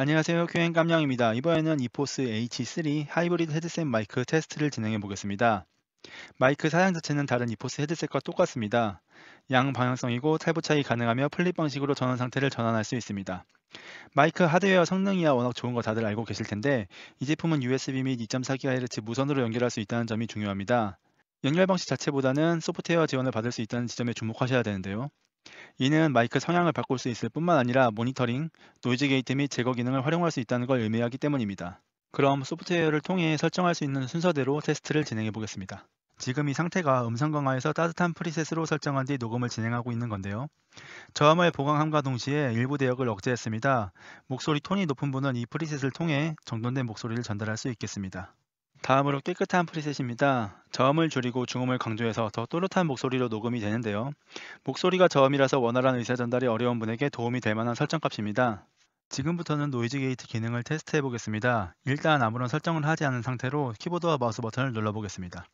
안녕하세요 q 행 깜냥입니다. 이번에는 이포스 H3 하이브리드 헤드셋 마이크 테스트를 진행해 보겠습니다. 마이크 사양 자체는 다른 이포스 헤드셋과 똑같습니다. 양 방향성이고 탈부 착이 가능하며 플립 방식으로 전원 상태를 전환할 수 있습니다. 마이크 하드웨어 성능이야 워낙 좋은 거 다들 알고 계실 텐데 이 제품은 USB 및 2.4GHz 무선으로 연결할 수 있다는 점이 중요합니다. 연결 방식 자체보다는 소프트웨어 지원을 받을 수 있다는 지점에 주목하셔야 되는데요. 이는 마이크 성향을 바꿀 수 있을 뿐만 아니라 모니터링, 노이즈 게이트 및 제거 기능을 활용할 수 있다는 걸 의미하기 때문입니다. 그럼 소프트웨어를 통해 설정할 수 있는 순서대로 테스트를 진행해 보겠습니다. 지금 이 상태가 음성 강화에서 따뜻한 프리셋으로 설정한 뒤 녹음을 진행하고 있는 건데요. 저음을 보강함과 동시에 일부 대역을 억제했습니다. 목소리 톤이 높은 분은 이 프리셋을 통해 정돈된 목소리를 전달할 수 있겠습니다. 다음으로 깨끗한 프리셋입니다. 저음을 줄이고 중음을 강조해서 더 또렷한 목소리로 녹음이 되는데요. 목소리가 저음이라서 원활한 의사 전달이 어려운 분에게 도움이 될 만한 설정값입니다. 지금부터는 노이즈 게이트 기능을 테스트해 보겠습니다. 일단 아무런 설정을 하지 않은 상태로 키보드와 마우스 버튼을 눌러 보겠습니다.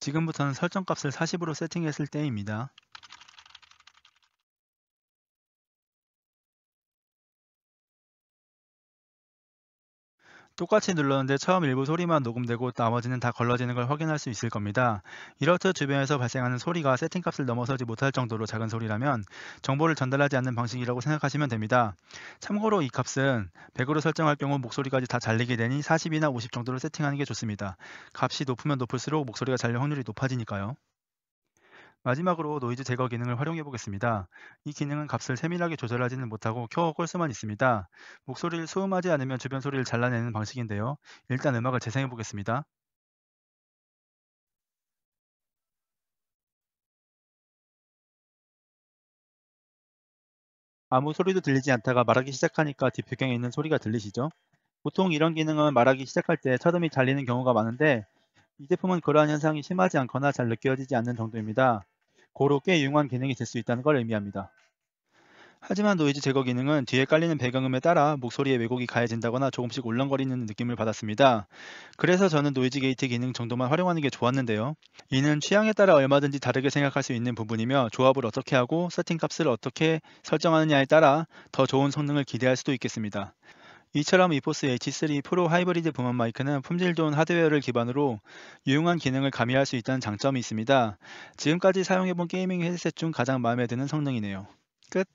지금부터는 설정값을 40으로 세팅했을 때입니다. 똑같이 눌렀는데 처음 일부 소리만 녹음되고 나머지는 다 걸러지는 걸 확인할 수 있을 겁니다. 이렇듯 주변에서 발생하는 소리가 세팅값을 넘어서지 못할 정도로 작은 소리라면 정보를 전달하지 않는 방식이라고 생각하시면 됩니다. 참고로 이 값은 100으로 설정할 경우 목소리까지 다 잘리게 되니 40이나 50 정도로 세팅하는 게 좋습니다. 값이 높으면 높을수록 목소리가 잘릴 확률이 높아지니까요. 마지막으로 노이즈 제거 기능을 활용해 보겠습니다. 이 기능은 값을 세밀하게 조절하지는 못하고 켜어 꼴 수만 있습니다. 목소리를 소음하지 않으면 주변 소리를 잘라내는 방식인데요. 일단 음악을 재생해 보겠습니다. 아무 소리도 들리지 않다가 말하기 시작하니까 뒷배경에 있는 소리가 들리시죠? 보통 이런 기능은 말하기 시작할 때 차음이 잘리는 경우가 많은데 이 제품은 그러한 현상이 심하지 않거나 잘 느껴지지 않는 정도입니다. 고로 꽤 유용한 기능이 될 수 있다는 걸 의미합니다. 하지만 노이즈 제거 기능은 뒤에 깔리는 배경음에 따라 목소리의 왜곡이 가해진다거나 조금씩 울렁거리는 느낌을 받았습니다. 그래서 저는 노이즈 게이트 기능 정도만 활용하는 게 좋았는데요. 이는 취향에 따라 얼마든지 다르게 생각할 수 있는 부분이며 조합을 어떻게 하고 세팅 값을 어떻게 설정하느냐에 따라 더 좋은 성능을 기대할 수도 있겠습니다. 이처럼 이포스 H3 프로 하이브리드 부만 마이크는 품질 좋은 하드웨어를 기반으로 유용한 기능을 가미할 수 있다는 장점이 있습니다. 지금까지 사용해본 게이밍 헤드셋 중 가장 마음에 드는 성능이네요. 끝!